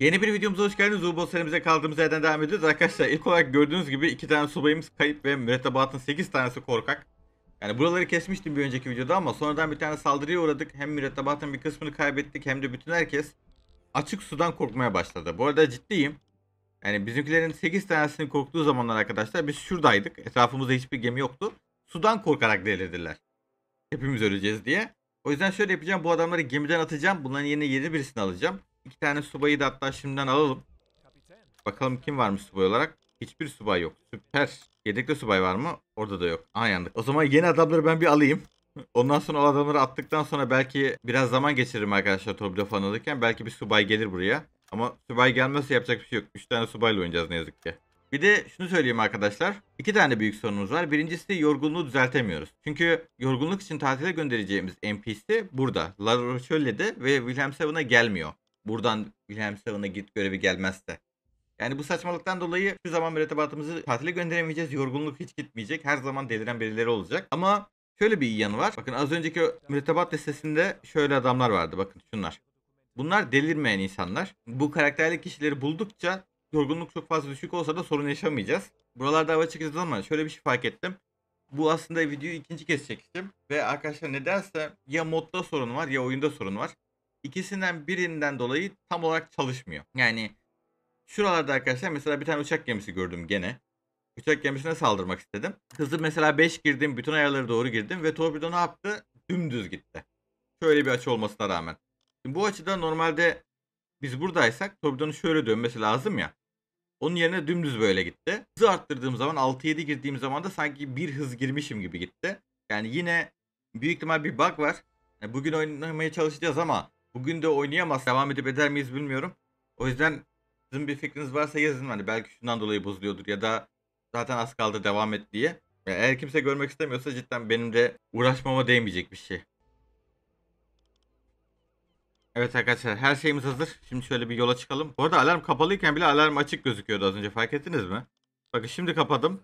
Yeni bir videomuza hoş geldiniz. Ubol serimize kaldığımız yerden devam ediyoruz. Arkadaşlar ilk olarak gördüğünüz gibi iki tane subayımız kayıp ve mürettebatın 8 tanesi korkak. Yani buraları kesmiştim bir önceki videoda ama sonradan bir tane saldırıya uğradık. Hem mürettebatın bir kısmını kaybettik hem de bütün herkes açık sudan korkmaya başladı. Bu arada ciddiyim. Yani bizimkilerin 8 tanesini korktuğu zamanlar arkadaşlar biz şuradaydık. Etrafımızda hiçbir gemi yoktu. Sudan korkarak delirdiler. Hepimiz öleceğiz diye. O yüzden şöyle yapacağım. Bu adamları gemiden atacağım. Bunların yerine yeni birisini alacağım. İki tane subayı da hatta şimdiden alalım. Bakalım kim varmış subay olarak. Hiçbir subay yok. Süper. Yedekli subay var mı? Orada da yok. Aha yandık. O zaman yeni adamları ben bir alayım. Ondan sonra o adamları attıktan sonra belki biraz zaman geçiririm arkadaşlar torpido falan alırken. Belki bir subay gelir buraya. Ama subay gelmezse yapacak bir şey yok. 3 tane subayla oynayacağız ne yazık ki. Bir de şunu söyleyeyim arkadaşlar. İki tane büyük sorunumuz var. Birincisi yorgunluğu düzeltemiyoruz. Çünkü yorgunluk için tatile göndereceğimiz NPC burada. La Rochelle'de ve Wilhelm Seven'a gelmiyor. Buradan Wilhelm Wilhelmshaven'a git görevi gelmezse. Yani bu saçmalıktan dolayı şu zaman mürettebatımızı tatile gönderemeyeceğiz. Yorgunluk hiç gitmeyecek. Her zaman deliren birileri olacak. Ama şöyle bir iyi yanı var. Bakın az önceki mürettebat listesinde şöyle adamlar vardı. Bakın şunlar. Bunlar delirmeyen insanlar. Bu karakterli kişileri buldukça yorgunluk çok fazla düşük olsa da sorun yaşamayacağız. Buralarda hava çıkacağız ama şöyle bir şey fark ettim. Bu aslında videoyu ikinci kez çektim. Ve arkadaşlar nedense ya modda sorun var ya oyunda sorun var ikisinden birinden dolayı tam olarak çalışmıyor. Yani şuralarda arkadaşlar mesela bir tane uçak gemisi gördüm gene. Uçak gemisine saldırmak istedim. Hızlı mesela 5 girdim. Bütün ayarları doğru girdim. Ve torpido ne yaptı? Dümdüz gitti. Şöyle bir açı olmasına rağmen. Şimdi bu açıda normalde biz buradaysak torpidonun şöyle dönmesi lazım ya. Onun yerine dümdüz böyle gitti. Hızı arttırdığım zaman 6-7 girdiğim zaman da sanki bir hız girmişim gibi gitti. Yani yine büyük ihtimal bir bug var. Yani bugün oynamaya çalışacağız ama Bugün de oynayamaz. Devam edip eder miyiz bilmiyorum. O yüzden sizin bir fikriniz varsa yazın. Hani belki şundan dolayı bozuluyordur ya da zaten az kaldı devam et diye. eğer kimse görmek istemiyorsa cidden benim de uğraşmama değmeyecek bir şey. Evet arkadaşlar her şeyimiz hazır. Şimdi şöyle bir yola çıkalım. Bu arada alarm kapalıyken bile alarm açık gözüküyordu az önce fark ettiniz mi? Bakın şimdi kapadım.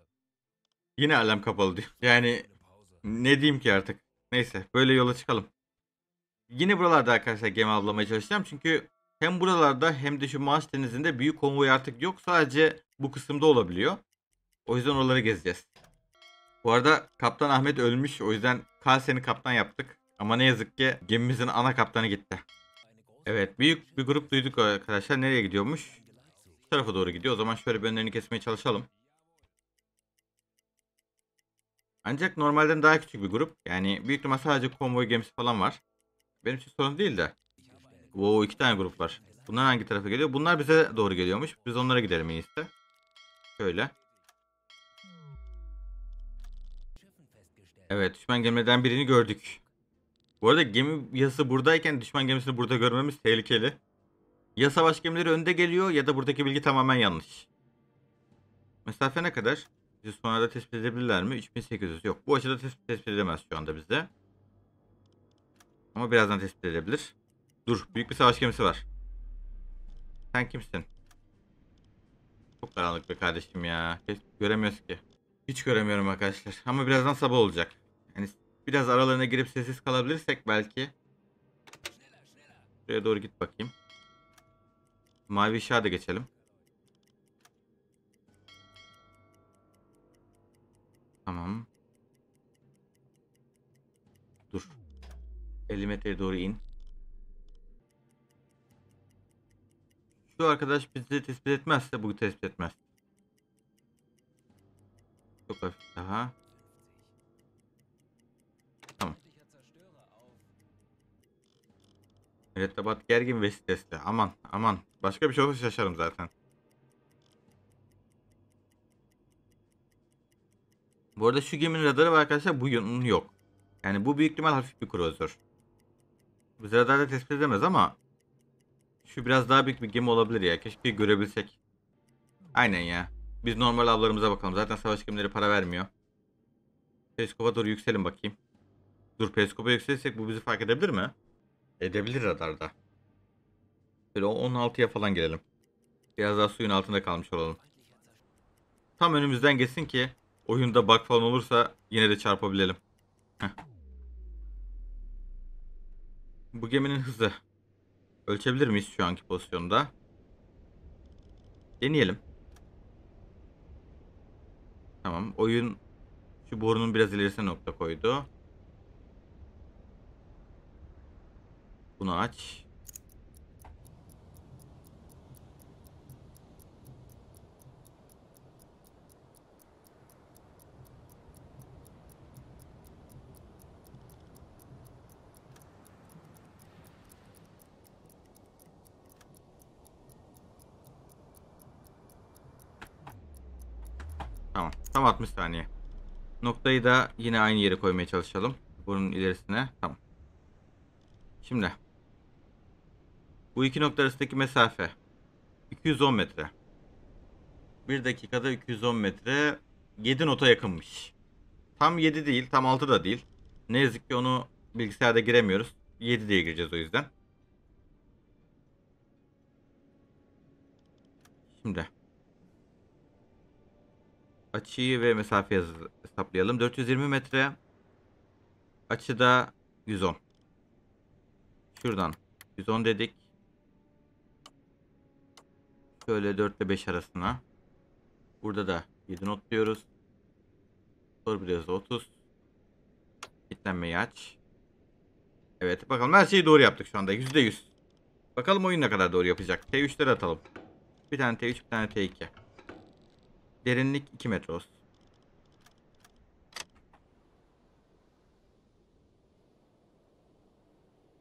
Yine alarm kapalı diyor. Yani ne diyeyim ki artık. Neyse böyle yola çıkalım. Yine buralarda arkadaşlar gemi avlamaya çalışacağım. Çünkü hem buralarda hem de şu Mars denizinde büyük konvoy artık yok. Sadece bu kısımda olabiliyor. O yüzden oraları gezeceğiz. Bu arada Kaptan Ahmet ölmüş. O yüzden Kalsen'i kaptan yaptık. Ama ne yazık ki gemimizin ana kaptanı gitti. Evet büyük bir grup duyduk arkadaşlar. Nereye gidiyormuş? Bu tarafa doğru gidiyor. O zaman şöyle bir önlerini kesmeye çalışalım. Ancak normalden daha küçük bir grup. Yani büyük ihtimal sadece konvoy gemisi falan var. Benim için sorun değil de. Oo iki tane grup var. Bunlar hangi tarafa geliyor? Bunlar bize doğru geliyormuş. Biz onlara gidelim en iyisi. Şöyle. Evet düşman gemiden birini gördük. Bu arada gemi yası buradayken düşman gemisini burada görmemiz tehlikeli. Ya savaş gemileri önde geliyor ya da buradaki bilgi tamamen yanlış. Mesafe ne kadar? Bizi sonra da tespit edebilirler mi? 3800 yok. Bu açıda tespit, tespit edemez şu anda bizde. Ama birazdan tespit edebilir. Dur. Büyük bir savaş gemisi var. Sen kimsin? Çok karanlık be kardeşim ya. Hiç göremiyoruz ki. Hiç göremiyorum arkadaşlar. Ama birazdan sabah olacak. Yani biraz aralarına girip sessiz kalabilirsek belki. Şuraya doğru git bakayım. Mavi ışığa da geçelim. Tamam. Dur. 50 metreye doğru in. Şu arkadaş bizi tespit etmezse bu tespit etmez. Çok hafif daha. Tamam. Mürettebat gergin ve stresli. Aman aman. Başka bir şey olursa şaşarım zaten. Bu arada şu geminin radarı var arkadaşlar. Bu yok. Yani bu büyük ihtimal hafif bir krozör. Bizi radarda tespit edemez ama şu biraz daha büyük bir gemi olabilir ya. Keşke görebilsek. Aynen ya. Biz normal avlarımıza bakalım. Zaten savaş gemileri para vermiyor. Periskopa doğru yükselin bakayım. Dur periskopa yükselirsek bu bizi fark edebilir mi? Edebilir radarda. Böyle 16'ya falan gelelim. Biraz daha suyun altında kalmış olalım. Tam önümüzden geçsin ki oyunda bug falan olursa yine de çarpabilelim. Heh. Bu geminin hızı. Ölçebilir miyiz şu anki pozisyonda? Deneyelim. Tamam. Oyun şu borunun biraz ilerisine nokta koydu. Bunu aç. Tam 60 saniye. Noktayı da yine aynı yere koymaya çalışalım. Bunun ilerisine. Tamam. Şimdi. Bu iki nokta arasındaki mesafe. 210 metre. 1 dakikada 210 metre. 7 nota yakınmış. Tam 7 değil. Tam 6 da değil. Ne yazık ki onu bilgisayarda giremiyoruz. 7 diye gireceğiz o yüzden. Şimdi açıyı ve mesafe hesaplayalım. 420 metre Açı da 110. Şuradan 110 dedik. Şöyle 4 ile 5 arasına. Burada da 7 notluyoruz. Sor biraz 30. Kitlenmeyi aç. Evet bakalım her şeyi doğru yaptık şu anda. %100. Bakalım oyun ne kadar doğru yapacak. T3'leri atalım. Bir tane T3 bir tane T2. Derinlik 2 metre olsun.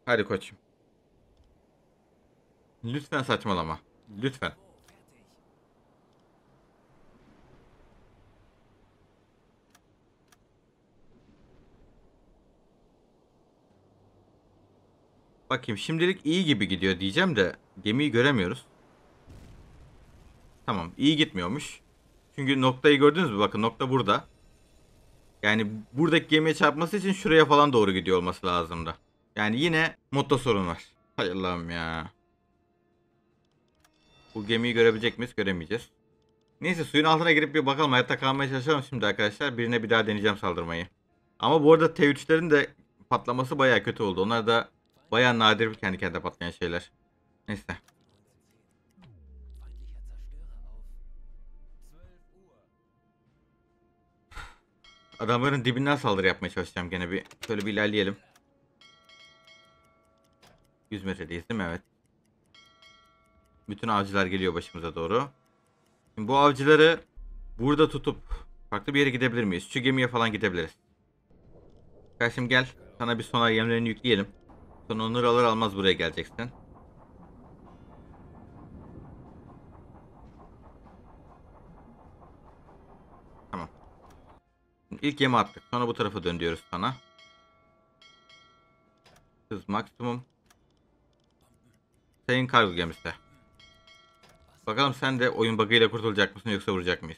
Hadi koçum. Lütfen saçmalama. Lütfen. Bakayım şimdilik iyi gibi gidiyor diyeceğim de gemiyi göremiyoruz. Tamam iyi gitmiyormuş. Çünkü noktayı gördünüz mü? Bakın nokta burada. Yani buradaki gemiye çarpması için şuraya falan doğru gidiyor olması lazımdı. Yani yine modda sorun var. Hay Allah'ım ya. Bu gemiyi görebilecek miyiz? Göremeyeceğiz. Neyse suyun altına girip bir bakalım. Hayatta kalmaya çalışalım şimdi arkadaşlar. Birine bir daha deneyeceğim saldırmayı. Ama bu arada T3'lerin de patlaması baya kötü oldu. Onlar da baya nadir kendi kendine patlayan şeyler. Neyse. Adamların dibinden saldırı yapmaya çalışacağım gene bir. Şöyle bir ilerleyelim. 100 metredeyiz değil mi? Evet. Bütün avcılar geliyor başımıza doğru. Şimdi bu avcıları burada tutup farklı bir yere gidebilir miyiz? Şu gemiye falan gidebiliriz. Kardeşim gel. Sana bir sonra yemlerini yükleyelim. Sonra onları alır almaz buraya geleceksin. İlk ilk attık. Sonra bu tarafa dön diyoruz sana. Hız maksimum. Senin kargo gemisi. Bakalım sen de oyun bug'ıyla kurtulacak mısın yoksa vuracak mıyız?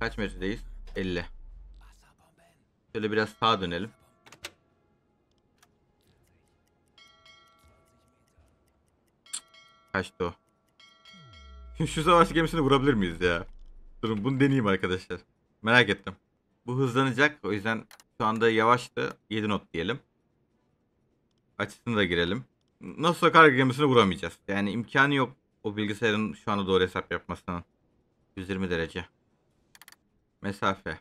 Kaç metredeyiz? 50. Şöyle biraz sağa dönelim. Kaçtı o. Şimdi şu savaş gemisini vurabilir miyiz ya? Durun bunu deneyeyim arkadaşlar. Merak ettim. Bu hızlanacak. O yüzden şu anda yavaştı. 7 not diyelim. Açısını da girelim. Nasıl karga gemisini vuramayacağız. Yani imkanı yok o bilgisayarın şu anda doğru hesap yapmasının. 120 derece. Mesafe.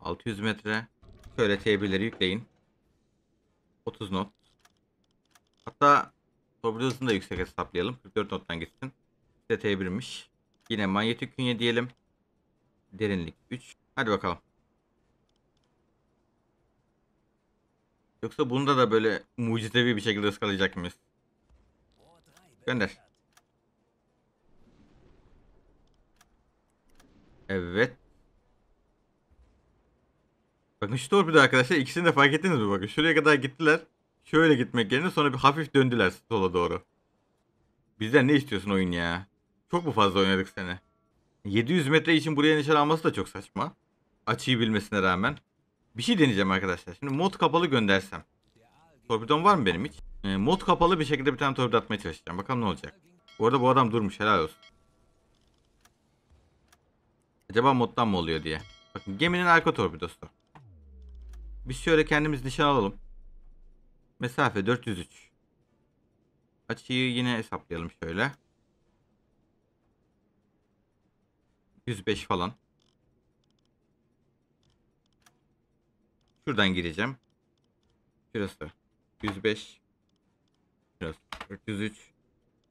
600 metre. Şöyle t yükleyin. 30 not. Hatta torpido hızını da yüksek hesaplayalım. 44 nottan gitsin. İşte T1'miş. Yine manyetik künye diyelim. Derinlik 3. Hadi bakalım. Yoksa bunda da böyle mucizevi bir şekilde ıskalayacak mıyız? Gönder. Evet. Bakın şu torpido arkadaşlar ikisini de fark ettiniz mi? Bakın şuraya kadar gittiler. Şöyle gitmek yerine sonra bir hafif döndüler sola doğru. Bizden ne istiyorsun oyun ya? Çok mu fazla oynadık seni? 700 metre için buraya nişan alması da çok saçma. Açıyı bilmesine rağmen. Bir şey deneyeceğim arkadaşlar. Şimdi mod kapalı göndersem. torpidon var mı benim hiç? E, mod kapalı bir şekilde bir tane torpido atmaya çalışacağım. Bakalım ne olacak. Bu arada bu adam durmuş. Helal olsun. Acaba moddan mı oluyor diye. Bakın geminin arka torpidosu. Biz şöyle kendimiz nişan alalım. Mesafe 403. Açıyı yine hesaplayalım şöyle. 105 falan. Şuradan gireceğim. Şurası 105. Şurası 403.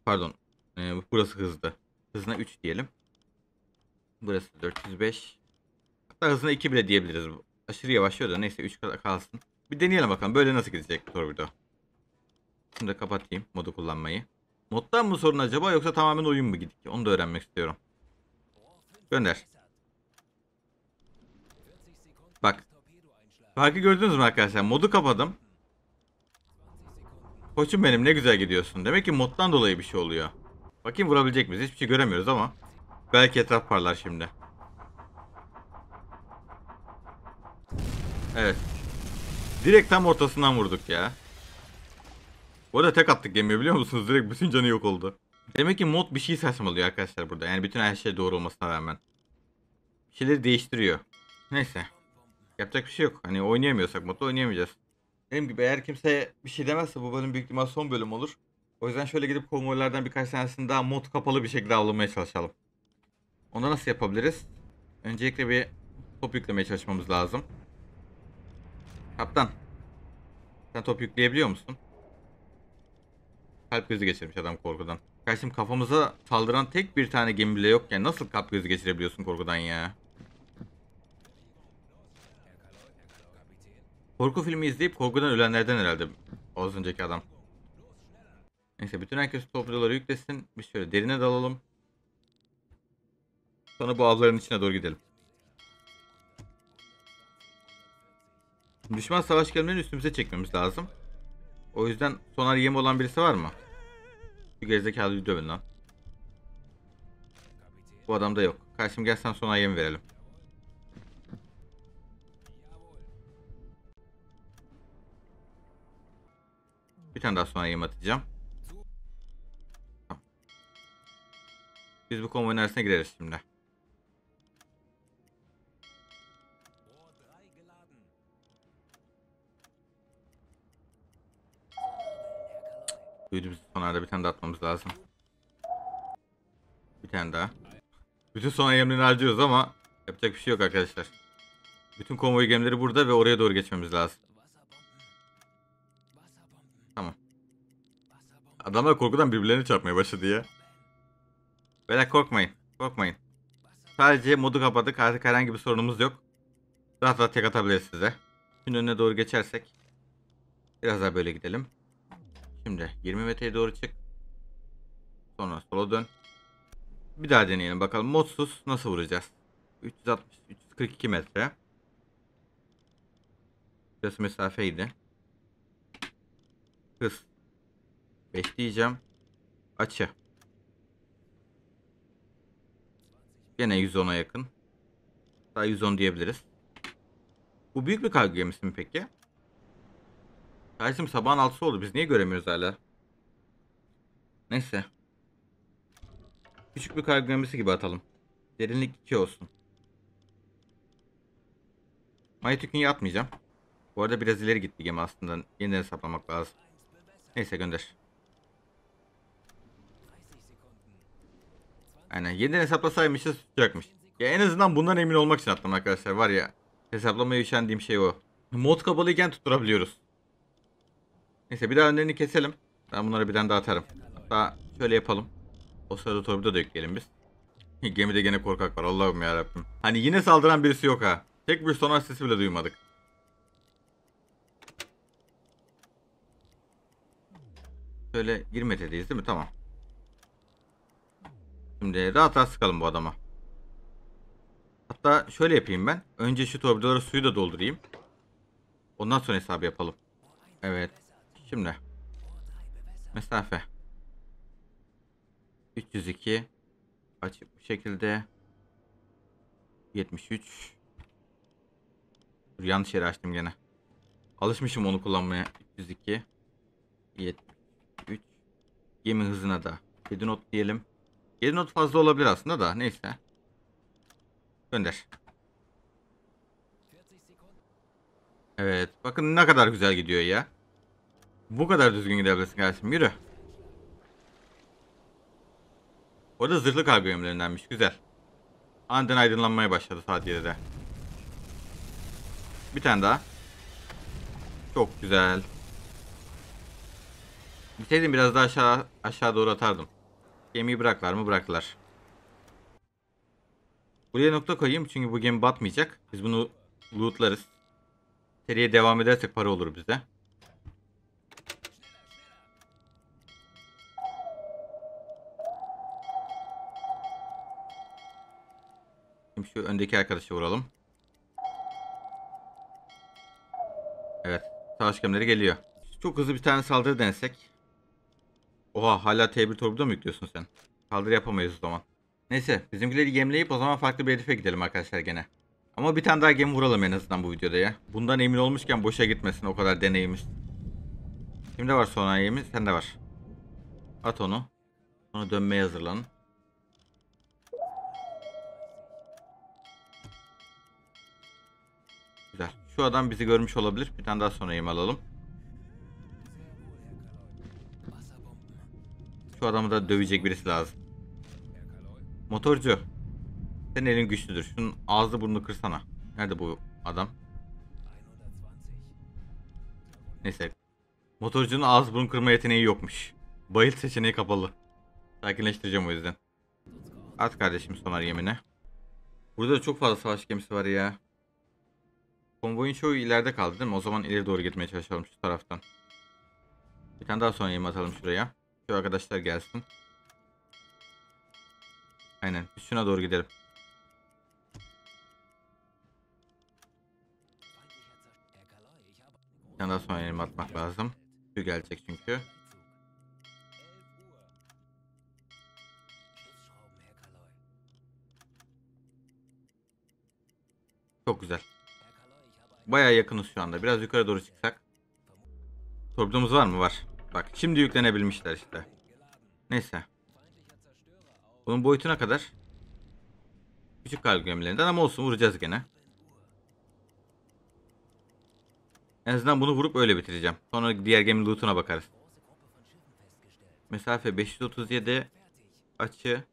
Pardon. Ee, burası hızlı. Hızına 3 diyelim. Burası 405. Hatta hızına 2 bile diyebiliriz. Aşırı yavaşlıyor da neyse 3 kadar kalsın. Bir deneyelim bakalım. Böyle nasıl gidecek torpido. Şimdi de kapatayım modu kullanmayı. Moddan mı sorun acaba yoksa tamamen oyun mu gidiyor? Onu da öğrenmek istiyorum. Gönder. Bak Farkı gördünüz mü arkadaşlar? Modu kapadım. Koçum benim ne güzel gidiyorsun. Demek ki moddan dolayı bir şey oluyor. Bakayım vurabilecek miyiz? Hiçbir şey göremiyoruz ama. Belki etraf parlar şimdi. Evet. Direkt tam ortasından vurduk ya. Bu arada tek attık gemiye biliyor musunuz? Direkt bütün canı yok oldu. Demek ki mod bir şey saçmalıyor arkadaşlar burada. Yani bütün her şey doğru olmasına rağmen. Bir şeyleri değiştiriyor. Neyse. Yapacak bir şey yok. Hani oynayamıyorsak mutlu oynayamayacağız. Benim gibi eğer kimse bir şey demezse bu bölüm büyük ihtimal son bölüm olur. O yüzden şöyle gidip konvoylardan birkaç tanesini daha mod kapalı bir şekilde avlamaya çalışalım. Onu nasıl yapabiliriz? Öncelikle bir top yüklemeye çalışmamız lazım. Kaptan. Sen top yükleyebiliyor musun? Kalp gözü geçirmiş adam korkudan. Kardeşim kafamıza saldıran tek bir tane gemi bile yokken nasıl kalp gözü geçirebiliyorsun korkudan ya? Korku filmi izleyip korkudan ölenlerden herhalde az önceki adam. Neyse bütün herkes topluları yüklesin. Biz şöyle derine dalalım. Sonra bu avların içine doğru gidelim. Düşman savaş gemilerini üstümüze çekmemiz lazım. O yüzden sonar yem olan birisi var mı? Şu gerizekalı dövün lan. Bu adamda yok. Karşım gelsen sonar yem verelim. Bir tane daha sonra yem atacağım. Biz bu konvoyun arasına gireriz şimdi. Duyduğumuz sonarda bir tane daha atmamız lazım. Bir tane daha. Bütün son gemilerini harcıyoruz ama yapacak bir şey yok arkadaşlar. Bütün konvoy gemileri burada ve oraya doğru geçmemiz lazım. Adamlar korkudan birbirlerini çarpmaya başladı ya. Böyle korkmayın. Korkmayın. Sadece modu kapadık. Artık herhangi bir sorunumuz yok. Rahat rahat tek atabiliriz size. Şimdi önüne doğru geçersek. Biraz daha böyle gidelim. Şimdi 20 metreye doğru çık. Sonra sola dön. Bir daha deneyelim bakalım. Modsuz nasıl vuracağız? 360 342 metre. Biraz mesafeydi. Hız Bekleyeceğim. Açı. Gene 110'a yakın. Hatta 110 diyebiliriz. Bu büyük bir kargo gemisi mi peki? Kardeşim sabahın 6'sı oldu. Biz niye göremiyoruz hala? Neyse. Küçük bir kargo gemisi gibi atalım. Derinlik 2 olsun. Maytükün'ü atmayacağım. Bu arada biraz ileri gitti gemi aslında. Yeniden hesaplamak lazım. Neyse gönder. Aynen 7 hesaplasaymışız tutacakmış. Ya en azından bundan emin olmak için attım arkadaşlar var ya. Hesaplamaya üşendiğim şey o. Mod kapalıyken tutturabiliyoruz. Neyse bir daha önlerini keselim. Ben bunları birden tane Hatta şöyle yapalım. O sırada torbido da yükleyelim biz. Gemide gene korkak var Allah'ım yarabbim. Hani yine saldıran birisi yok ha. Tek bir sonar sesi bile duymadık. Şöyle girme dediyiz değil mi? Tamam. Şimdi rahat rahat sıkalım bu adama. Hatta şöyle yapayım ben. Önce şu torbidalara suyu da doldurayım. Ondan sonra hesabı yapalım. Evet. Şimdi. Mesafe. 302. Açık bu şekilde. 73. Dur, yanlış yere açtım gene. Alışmışım onu kullanmaya. 302. 73. Gemi hızına da. Pedinot diyelim. 7 not fazla olabilir aslında da neyse. Gönder. Evet bakın ne kadar güzel gidiyor ya. Bu kadar düzgün gidebilirsin kardeşim yürü. Orada zırhlı kargo yemlerindenmiş güzel. Anten aydınlanmaya başladı saat 7'de. Bir tane daha. Çok güzel. Bilseydim biraz daha aşağı aşağı doğru atardım. Gemiyi bıraklar mı? Bıraklar. Buraya nokta koyayım çünkü bu gemi batmayacak. Biz bunu lootlarız. Seriye devam edersek para olur bize. Şimdi şu öndeki arkadaşa vuralım. Evet. Savaş gemileri geliyor. Çok hızlı bir tane saldırı denesek. Oha hala T1 Torbu'da mı yüklüyorsun sen? Kaldır yapamayız o zaman. Neyse bizimkileri gemleyip o zaman farklı bir herife gidelim arkadaşlar gene. Ama bir tane daha gemi vuralım en azından bu videoda ya. Bundan emin olmuşken boşa gitmesin o kadar deneyimiz. Kimde var sonayemiz? Sende var. At onu. Sonra dönmeye hazırlan. Güzel. Şu adam bizi görmüş olabilir. Bir tane daha sonayemi alalım. Şu adamı da dövecek birisi lazım. Motorcu. Senin elin güçlüdür. Şunun ağzı burnunu kırsana. Nerede bu adam? Neyse. Motorcunun ağız burnu kırma yeteneği yokmuş. Bayıl seçeneği kapalı. Sakinleştireceğim o yüzden. At kardeşim sonar yemine. Burada çok fazla savaş gemisi var ya. Konvoyun çoğu ileride kaldı değil mi? O zaman ileri doğru gitmeye çalışalım şu taraftan. Bir tane daha sonra yem atalım şuraya. Şu arkadaşlar gelsin. Aynen. Üstüne doğru gidelim. Bir tane daha sonra elime atmak lazım. Şu gelecek çünkü. Çok güzel. Baya yakınız şu anda. Biraz yukarı doğru çıksak. Torpidomuz var mı? Var. Bak şimdi yüklenebilmişler işte. Neyse. Bunun boyutuna kadar küçük kargo gemilerinden ama olsun vuracağız gene. En azından bunu vurup öyle bitireceğim. Sonra diğer gemi lootuna bakarız. Mesafe 537 açı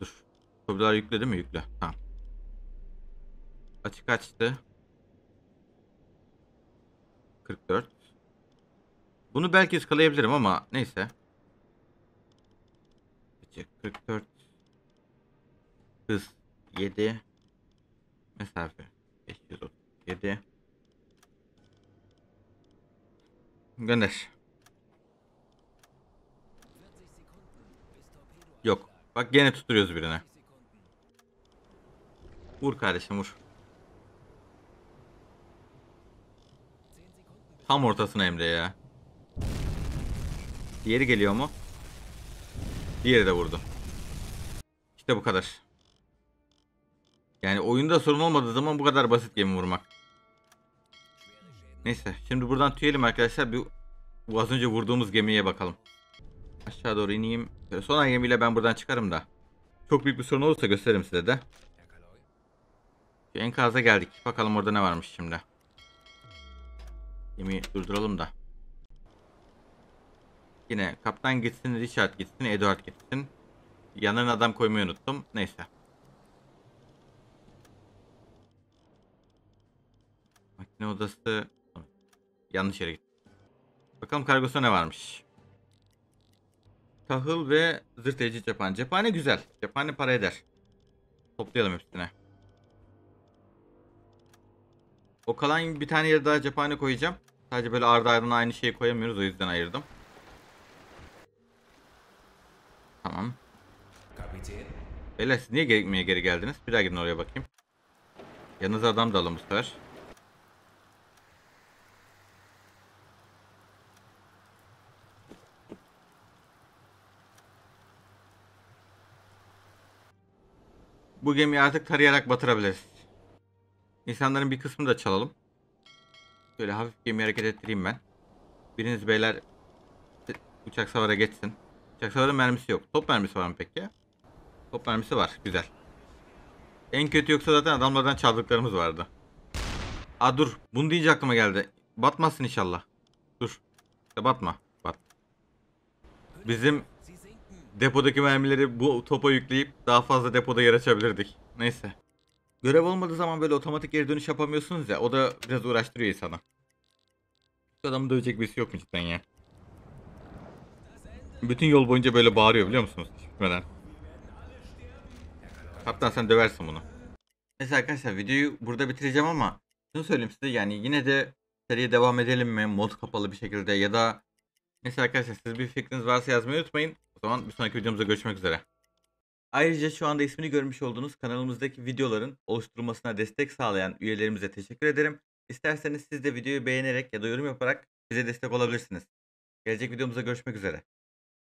Dur. Turbiler yükledi mi? Yükle. Tamam. Açı kaçtı? 44 bunu belki ıskalayabilirim ama neyse. 44 hız 7 mesafe 537 gönder yok bak gene tutuyoruz birine vur kardeşim vur tam ortasına Emre ya Diğeri geliyor mu? Diğeri de vurdu. İşte bu kadar. Yani oyunda sorun olmadığı zaman bu kadar basit gemi vurmak. Neyse şimdi buradan tüyelim arkadaşlar. Bir bu az önce vurduğumuz gemiye bakalım. Aşağı doğru ineyim. Böyle son gemiyle ben buradan çıkarım da. Çok büyük bir sorun olursa gösteririm size de. Şu enkaza geldik. Bakalım orada ne varmış şimdi. Gemiyi durduralım da. Yine kaptan gitsin, Richard gitsin, Edward gitsin. Yanına adam koymayı unuttum. Neyse. Makine odası... Yanlış yere gitti. Bakalım kargosu ne varmış. Tahıl ve zırteci cephane. Cephane güzel. Cephane para eder. Toplayalım hepsine. O kalan bir tane yere daha cephane koyacağım. Sadece böyle ardı ardına aynı şeyi koyamıyoruz o yüzden ayırdım. Tamam. Beyler siz niye geri, geri geldiniz? Bir daha gidin oraya bakayım. Yanınıza adam da alın bu sefer. Bu gemiyi artık tarayarak batırabiliriz. İnsanların bir kısmını da çalalım. Böyle hafif gemi hareket ettireyim ben. Biriniz beyler uçak savara geçsin. Çaksaların mermisi yok. Top mermisi var mı peki? Top mermisi var. Güzel. En kötü yoksa zaten adamlardan çaldıklarımız vardı. Aa dur. Bunu deyince aklıma geldi. Batmazsın inşallah. Dur. batma. Bat. Bizim depodaki mermileri bu topa yükleyip daha fazla depoda yer açabilirdik. Neyse. Görev olmadığı zaman böyle otomatik geri dönüş yapamıyorsunuz ya. O da biraz uğraştırıyor insanı. Şu adamı dövecek birisi yok mu cidden ya? Bütün yol boyunca böyle bağırıyor biliyor musunuz? Neden? Kaptan sen döversin bunu. Neyse arkadaşlar videoyu burada bitireceğim ama şunu söyleyeyim size yani yine de seriye devam edelim mi mod kapalı bir şekilde ya da neyse arkadaşlar siz bir fikriniz varsa yazmayı unutmayın. O zaman bir sonraki videomuzda görüşmek üzere. Ayrıca şu anda ismini görmüş olduğunuz kanalımızdaki videoların oluşturulmasına destek sağlayan üyelerimize teşekkür ederim. İsterseniz siz de videoyu beğenerek ya da yorum yaparak bize destek olabilirsiniz. Gelecek videomuzda görüşmek üzere.